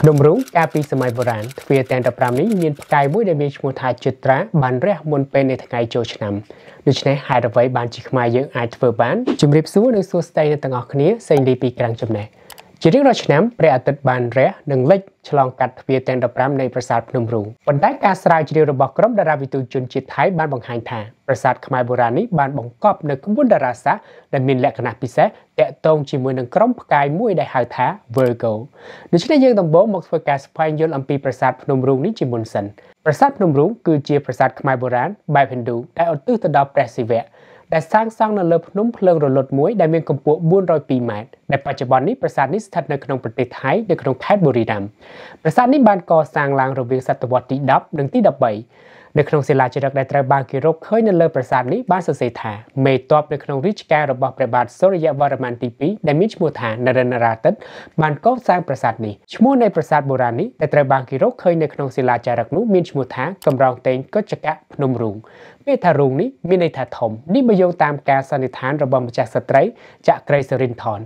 ភ្នំរូងកាលពីសម័យបុរាណទ្វារទាំង15នេះមានផ្កាយមួយដែលមានឈ្មោះថាចិត្រាបានរះមុនពេលនៃថ្ងៃចូលឆ្នាំដូច្នេះហេតុអ្វីបានជាខ្មែរយើងអាចធ្វើបានជម្រាបសួរនិងសួស្តីអ្នកទាំងអស់គ្នាសេងលីពីក្រាំងចំណេះជារៀងរាល់ឆ្នាំព្រះអាទិត្យបានរះនិងលិចឆ្លងកាត់ទ្វារទាំង15នៃប្រាសាទភ្នំរូងប៉ុន្តែការស្រាវជ្រាវរបស់ក្រុម តារាវិទូជនជាតិថៃបានបង្ហាញថាប្រាសាទខ្មែរបុរាណនេះបានបង្កប់នៅក្បួនតារាសាស្ត្រដែលមានលក្ខណៈពិសេសតាក់ទងជាមួយនឹងក្រុមផ្កាយមួយដែលហៅថា Virgo ដូច្នេះយើងដំបូងមកធ្វើការស្វែងយល់អំពីប្រាសាទភ្នំរូងនេះជាមុនសិនប្រាសាទភ្នំរូងគឺជាប្រាសាទខ្មែរបុរាណបែបហិណ្ឌូដែលឧទ្ទិសទៅដល់ព្រះសិវៈដែលសាងសង់នៅលើភ្នំភ្លើងរលត់មួយដែលមានកម្ពស់402ម៉ែត្រដែលបច្ចុប្បន្ននេះប្រាសាទនេះស្ថិតនៅក្នុងប្រទេសថៃនៅក្នុងខេត្តបុរីរាមย์ប្រាសាទនេះបានកសាងឡើងរវាងសតវត្សទី10និងទី13នៅក្នុងសិលាចារឹកដែលត្រូវបានគេរកឃើញនៅលើប្រាសាទនេះបានសរសេរថាមេតបនៅក្នុងរាជការរបស់ព្រះបាទសូរ្យវរ្ម័នទី2ដែលមានឈ្មោះថានរិនរាតិតបានកសាងប្រាសាទនេះឈ្មោះនៃប្រាសាទបុរាណនេះដែលត្រូវបានគេរកឃើញនៅក្នុងសិលាចារឹកនោះមានឈ្មោះថាកំរងតេងកុចកៈភ្នំរូងពាក្យថារូងនេះមានន័យថាធំនេះបើយោងតាមការសន្និដ្ឋានរបស់ម្ចាស់ស្ត្រីចក្រីសេរិនថន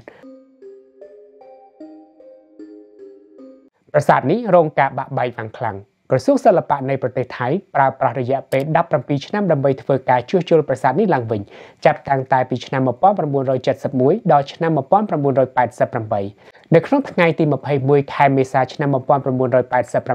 ប្រាសាទនេះរងការបាក់បែកយ៉ាងខ្លាំងក្រសួងសិល្បៈនៃប្រទេសថៃប្រើប្រាស់រយៈពេល17ឆ្នាំដើម្បីធ្វើការជួសជុលប្រាសាទនេះឡើងវិញចាប់តាំងតែពីឆ្នាំ1971ដល់ឆ្នាំ1988នៅក្នុងថ្ងៃទី21ខែមេសាឆ្នាំ1988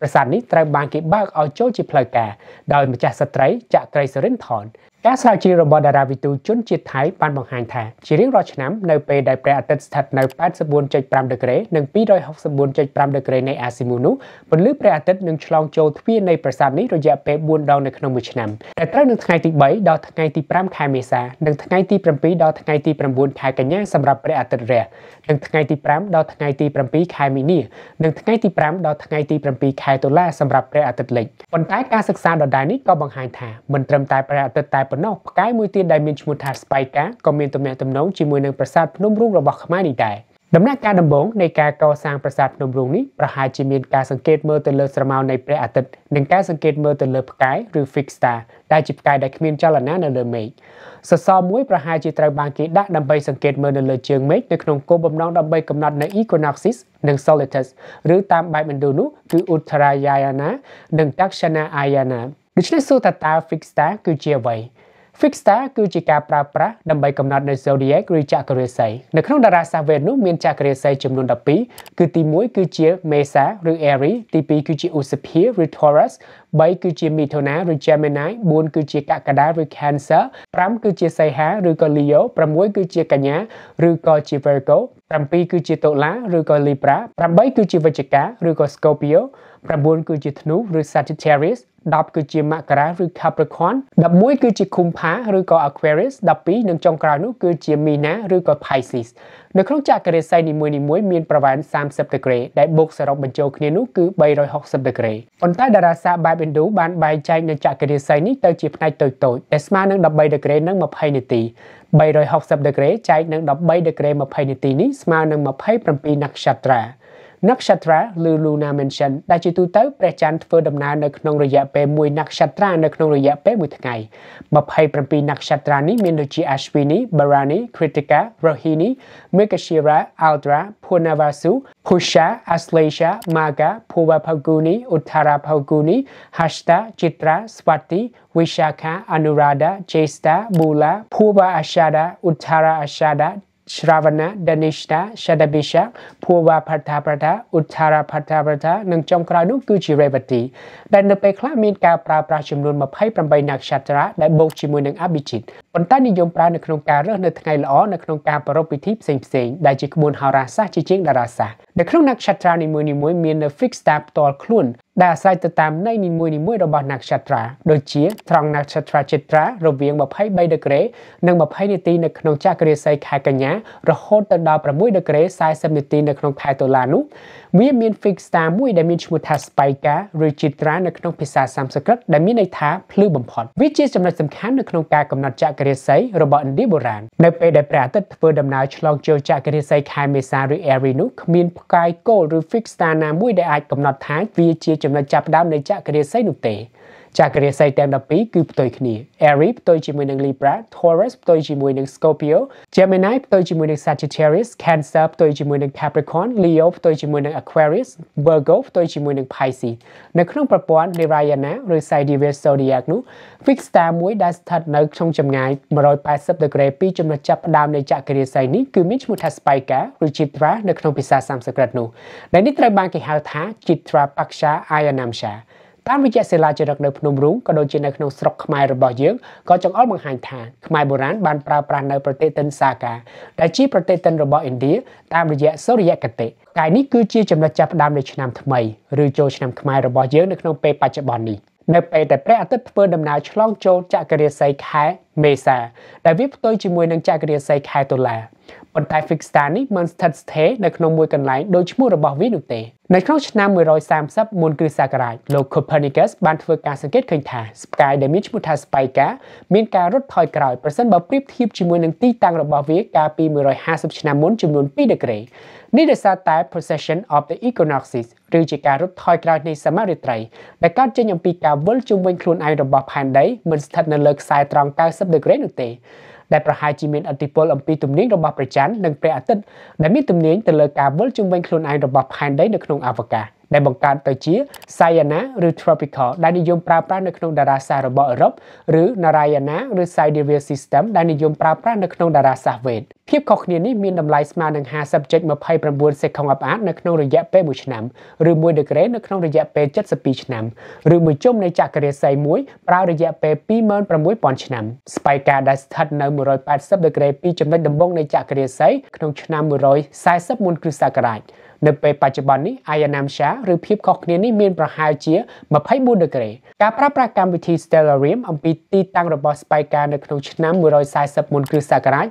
ប្រាសាទនេះត្រូវបានគេបើកឲ្យចូលជាផ្លូវការដោយម្ចាស់ស្ត្រីចាក់ត្រីសរិនថនការស្រាវជ្រាវរបស់តារាវិទូជនជាតិថៃបានបង្ហាញថា ជារៀងរាល់ឆ្នាំនៅពេលដែលព្រះអាទិត្យស្ថិតនៅ84.5ដឺក្រេនិង264.5ដឺក្រេនៃអាស៊ីមូននោះពន្លឺព្រះអាទិត្យនឹងឆ្លងចូលទ្វារនៃប្រាសាទនេះរយៈពេល4ដងនៅក្នុងមួយឆ្នាំដែលត្រូវនៅថ្ងៃទី3ដល់ថ្ងៃទី5ខែមេសានិងថ្ងៃទី7ដល់ថ្ងៃទី9ខែកញ្ញាសម្រាប់ព្រះអាទិត្យរះនិងថ្ងៃទី5ដល់ថ្ងៃទី7ខែមីនានិងថ្ងៃទី5ដល់ថ្ងៃទី7ខែតុលាសម្រាប់ព្រះអាទិត្យលិចប៉ុន្តែការសិក្សាដដែលនេះក៏បង្ហាញថាមិនត្រឹមតែព្រះអាទិត្យតែប៉ុណ្ណោះផ្កាយមួយទៀតដែលមានឈ្មោះថាស្បៃកាក៏មានទំនាក់ទំនងជាមួយនឹងប្រាសាទភ្នំរូងរបស់ខ្មែរនេះដែរដំណាក់កាលដំបូងនៃការកសាងប្រាសាទភ្នំរូងនេះប្រហែលជាមានការសង្កេតមើលទៅលើស្រមោលនៃព្រះអាទិត្យនិងការសង្កេតមើលទៅលើផ្កាយឬ fixed star ដែលជាផ្កាយដែលគ្មានចលនានៅលើមេឃសសរមួយប្រហែលជាត្រូវបានគេដាក់ដើម្បីសង្កេតមើលនៅលើជើងមេឃនៅក្នុងគោលបំណងដើម្បីកំណត់នៅ equinoxes និង solstices ឬតាមបែបឥណ្ឌូនោះគឺ Uttarayana និង Dakshinayana ដូច្នេះសួរថាតើ fixed star គឺជាអ្វី Fixstar គឺជាការប្រើប្រាស់ដើម្បីកំណត់នៅ zodiac ឬចក្រារាសីនៅក្នុងតារាសាស្ត្រវេទនោះមានចក្រារាសីចំនួន12គឺទី1គឺជា Mesa ឬ Aries ទី2គឺជា Usapia ឬ Taurus 3គឺជា Mithuna ឬ Gemini 4គឺជាកក្កដាឬ Cancer 5គឺជាសីហាឬក៏ Leo 6គឺជាកញ្ញាឬក៏ជា Virgo 7គឺជាតុលាឬក៏ Libra 8គឺជាវិច្ឆិកាឬក៏ Scorpio 9គឺជាធ្នូឬ Sagittarius 10គឺជាមករាឬ Capricorn 11គឺជាគុម្ភាឬក៏ Aquarius 12និងចុងក្រោយនោះគឺជាមីណាឬក៏ Pisces នៅក្នុងចក្រាសីនីមួយៗមានប្រវែង30ដឺក្រេដែលបូកសរុបបញ្ចូលគ្នានោះគឺ360ដឺក្រេប៉ុន្តែតារាសាស្ត្របែបឥណ្ឌូបានបែងចែកនៅចក្រាសីនេះទៅជាផ្នែកតូចៗដែលស្មើនឹង13ដឺក្រេនិង20នាទី360ដឺក្រេចែកនឹង13ដឺក្រេ20នាទីនេះស្មើនឹង27នក្សត្រា nakshatra ឬ lunar mansion ដែលជាទូទៅព្រះច័ន្ទធ្វើដំណើរនៅក្នុងរយៈពេល1 nakshatra នៅក្នុងរយៈពេល1ថ្ងៃ27 nakshatra នេះមានដូចជា Ashwini, Bharani, Kritika, Rohini, Mrigashira, Aldra, Purnavasu, Pusha, Aslesha, Magha, Purva Phalguni, Uttara Phalguni, Hashta, Chitra, Swati, Vishakha, Anuradha, Jesta, Bula, Purva Ashada, Uttara Ashada, Shravana, Danishta, Shadabisha, Purva Partha Partha, Uttara Partha Partha និងចុងក្រោយនោះគឺជា Revati ដែលនៅពេលខ្លះមានការប្រើប្រាស់ចំនួន28នក្សត្រាដែលបូកជាមួយនឹង Abhijit ប៉ុន្តែនិយមប្រើនៅក្នុងការរើសនៅថ្ងៃល្អនៅក្នុងការប្រារព្ធពិធីផ្សេងផ្សេងដែលជាក្បួនហោរាសាស្ត្រ ជាជាងតារាសាស្ត្រនៅក្នុង Nakshatra នីមួយៗមាននៅ fixed star ផ្ទាល់ខ្លួនដែលអាស្រ័យទៅតាមន័យនីមួយៗរបស់ Nakshatra ដូចជាត្រង់ Nakshatra Chitra រវាង23ដឺក្រេនិង20នាទីនៅក្នុងចក្រាសីខែកញ្ញារហូតទៅដល់6ដឺក្រេ40នាទីនៅក្នុងខែតុលានោះវាមាន fixed star មួយដែលមានឈ្មោះថា Spica ឬ Chitra នៅក្នុងភាសាសំស្ក្រឹតដែលមានន័យថាភ្លឺបំផុតវាជាចំណុចសំខាន់នៅក្នុងការកំណត់ចក្រារាសីរបស់ឥណ្ឌាបុរាណនៅពេលដែលព្រះអាទិត្យធ្វើដំណើរឆ្លងចូលចក្ររាសីខែមេសាឬ Airy នោះគ្មានផ្កាយគោលឬ fixed star ណាមួយដែលអាចកំណត់ថា វាជាចំណុចចាប់ផ្ដើមនៃចក្ររាសីនោះទេចាគ្រាសីទាំង12គឺផ្ទុយគ្នា Aries ផ្ទុយជាមួយនឹង Libra Taurus ផ្ទុយជាមួយនឹង Scorpio Gemini ផ្ទុយជាមួយនឹង Sagittarius Cancer ផ្ទុយជាមួយនឹង Capricorn Leo ផ្ទុយជាមួយនឹង Aquarius Virgo ផ្ទុយជាមួយនឹង Pisces នៅក្នុងប្រព័ន្ធ Nirayana ឬ Sidereal Zodiac នោះ Fixed Star មួយដែលស្ថិតនៅក្នុងចម្ងាយ180ដឺក្រេពីចំណុចចាប់ផ្ដើមនៃចក្រាសីនេះគឺមានឈ្មោះថា Spica ឬ Chitra នៅក្នុងភាសាសំស្ក្រឹតនោះដែលនេះត្រូវបានគេហៅថា Chitra Paksha Ayanamsha តាមរយៈសិលាចារឹកនៅភ្នំរូងក៏ដូចជានៅក្នុងស្រុកខ្មែររបស់យើងក៏ចង្អុលបង្ហាញថាខ្មែរបុរាណបានប្រើប្រាស់នៅប្រទេសទិនសាកាដែលជាប្រទេសទិនរបស់ឥណ្ឌាតាមរយៈសូរិយគតិកាយនេះគឺជាចំណុចចាប់ផ្ដើមនៃឆ្នាំថ្មីឬចូលឆ្នាំខ្មែររបស់យើងនៅក្នុងពេលបច្ចុប្បន្ននេះ។នៅពេលដែលព្រះអាទិត្យធ្វើដំណើរឆ្លងចូលចក្រាសីខែមេសាដែលវាផ្ទុយជាមួយនឹងចក្រាសីខែតុលាប៉ុន្តែ fixed star នេះមិនស្ថិតស្ថេរនៅក្នុងមួយកន្លែងដោយឈ្មោះរបស់វានោះទេនៅក្នុងឆ្នាំ130មុនគ្រិស្តសករាជលោក Copernicus បានធ្វើការសង្កេតឃើញថាស្កายដែលមានឈ្មោះថា Spica មានការរត់ថយក្រោយប្រសិនបើប្រៀបធៀបជាមួយនឹងទីតាំងរបស់វាកាលពី150ឆ្នាំមុនចំនួន2ដឺក្រេនេះដោយសារតែ precession of the equinoxes ឬជាការរត់ថយក្រោយនៃសមារាត្រីដែលកើតចេញអំពីការវិលជុំវិញខ្លួនឯងរបស់ផែនដីមិនស្ថិតនៅលើខ្សែត្រង់90ដឺក្រេនោះទេដែលប្រហែលជាមានឥទ្ធិពលអំពីទំនាញរបស់ព្រះច័ន្ទនិងព្រះអាទិត្យដែលមានទំនាញទៅលើការវិលជុំវិញខ្លួនឯងរបស់ផែនដីនៅក្នុងអវកាសដែលបង្កើតទៅជា Sayana ឬ Tropical ដែលនិយមប្រើប្រាស់នៅក្នុងតារាសាស្ត្ររបស់អឺរ៉ុបឬ Narayana ឬ Sidereal System ដែលនិយមប្រើប្រាស់នៅក្នុងតារាសាស្ត្រវេទភាពខុសគ្នានេះមានតម្លៃស្មើនឹង50.29សេកុងអបាតនៅក្នុងរយៈពេល1ឆ្នាំឬ1ដឺក្រេនៅក្នុងរយៈពេល72ឆ្នាំឬមួយជុំនៃចក្រាសីមួយប្រើរយៈពេល26000ឆ្នាំស្ប៉ៃកាដែលស្ថិតនៅ180ដឺក្រេ2ចំណុចដំបូងនៃចក្រាសីក្នុងឆ្នាំ140 44គ្រិស្តសករាជនៅពេលបច្ចុប្បន្ននេះ Ayanamsha ឬភាពខុសគ្នានេះមានប្រហែលជា24ដឺក្រេការប្រើប្រាស់កម្មវិធី Stellarium អំពីទីតាំងរបស់ស្ប៉ៃកានៅក្នុងឆ្នាំ140មុនគ្រិស្តសករាជ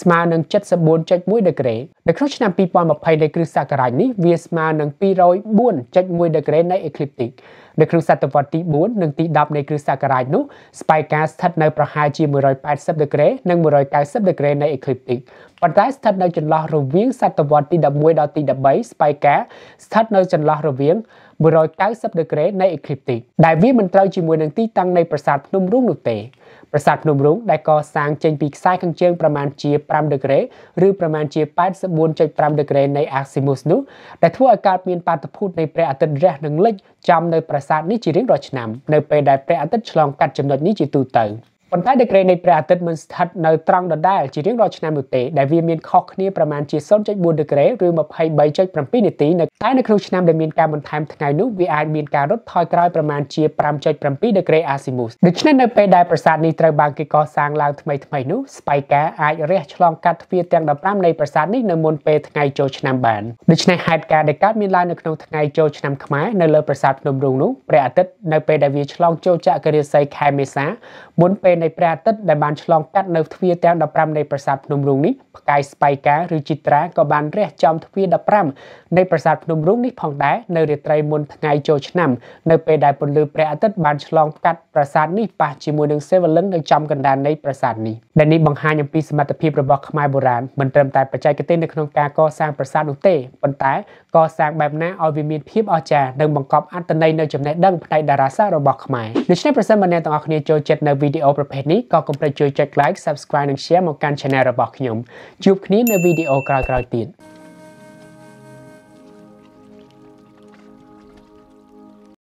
ស្មើនឹង74.1ដឺក្រេនៅក្នុងឆ្នាំ2020នៃគ្រិស្តសករាជនេះវាស្មើនឹង204.1ដឺក្រេនៃ Ecliptic នៅក្នុងសតវត្សទី4និងទី10នៃគ្រិស្តសករាជនោះស្ប៉ៃកាស្ថិតនៅប្រហែលជា180ដឺក្រេនិង190ដឺក្រេនៃ ecliptic ប៉ុន្តែស្ថិតនៅចន្លោះរវាងសតវត្សទី11ដល់ទី13ស្ប៉ៃកាស្ថិតនៅចន្លោះរវាង190ដឺក្រេនៃ ecliptic ដែលវាមិនត្រូវជាមួយនឹងទីតាំងនៃប្រាសាទភ្នំរូងនោះទេប្រាសាទភ្នំរុងដែលកសាងចេញពីខ្សែខាងជើងប្រមាណជា5ដឺក្រេឬប្រមាណជា84.5ដឺក្រេនៃ Azimuth នោះដែលធ្វើឲ្យកើតមានបាតុភូតនៃព្រះអាទិត្យរះនិងលិចចំនៅប្រាសាទនេះជារៀងរាល់ឆ្នាំនៅពេលដែលព្រះអាទិត្យឆ្លងកាត់ចំណុចនេះជាទូទៅប៉ុន្តែដឺក្រេនៃព្រះអាទិត្យមិនស្ថិតនៅត្រង់ដដែលជារៀងរាល់ឆ្នាំនោះទេដែលវាមានខុសគ្នាប្រមាណជា0.4ដឺក្រេឬ23.7នាទីនៅតែនៅក្នុងឆ្នាំដែលមានការបន្ថែមថ្ងៃនោះវាអាចមានការរត់ថយក្រោយប្រមាណជា5.7 degree Asimus ដូច្នេះនៅពេលដែលប្រាសាទនេះត្រូវបានគេកសាងឡើងថ្មីថ្មីនោះស្បៃការអាចរះឆ្លងកាត់ទ្វារទាំង15នៃប្រាសាទនេះនៅមុនពេលថ្ងៃចូលឆ្នាំបានដូច្នេះហេតុការណ៍ដែលកើតមានឡើងនៅក្នុងថ្ងៃចូលឆ្នាំខ្មែរនៅលើប្រាសាទភ្នំរូងនោះព្រះអាទិត្យនៅពេលដែលវាឆ្លងចូលចក្ររាសីខែមេសាមុនពេលនៃព្រះអាទិត្យដែលបានឆ្លងកាត់នៅទ្វារទាំង15នៃប្រាសាទភ្នំរូងនេះផ្កាយស្បៃការឬចិត្រាក៏បានរះចំទ្វារ15នៃប្រាសាទភ្នំភ្នំរុងនេះផងដែរនៅរាត្រីមុនថ្ងៃចូលឆ្នាំនៅពេលដែលពន្លឺព្រះអាទិត្យបានឆ្លងកាត់ប្រាសាទនេះប៉ះជាមួយនឹងសេវលិននៅចំកណ្ដាលនៃប្រាសាទនេះដែលនេះបង្ហាញអំពីសមត្ថភាពរបស់ខ្មែរបុរាណមិនត្រឹមតែបច្ចេកទេសនៅក្នុងការកសាងប្រាសាទនោះទេប៉ុន្តែកសាងបែបណាឲ្យវាមានភាពអស្ចារ្យនិងបង្កប់អត្ថន័យនៅចំណេះដឹងផ្នែកតារាសាស្ត្ររបស់ខ្មែរដូច្នេះប្រសិនបើអ្នកទាំងអស់គ្នាចូលចិត្តនៅវីដេអូប្រភេទនេះក៏កុំភ្លេចជួយចុច like subscribe និង share មកកាន់ channel របស់ខ្ញុំជួបគ្នានៅវីដេអូក្រោយៗទៀត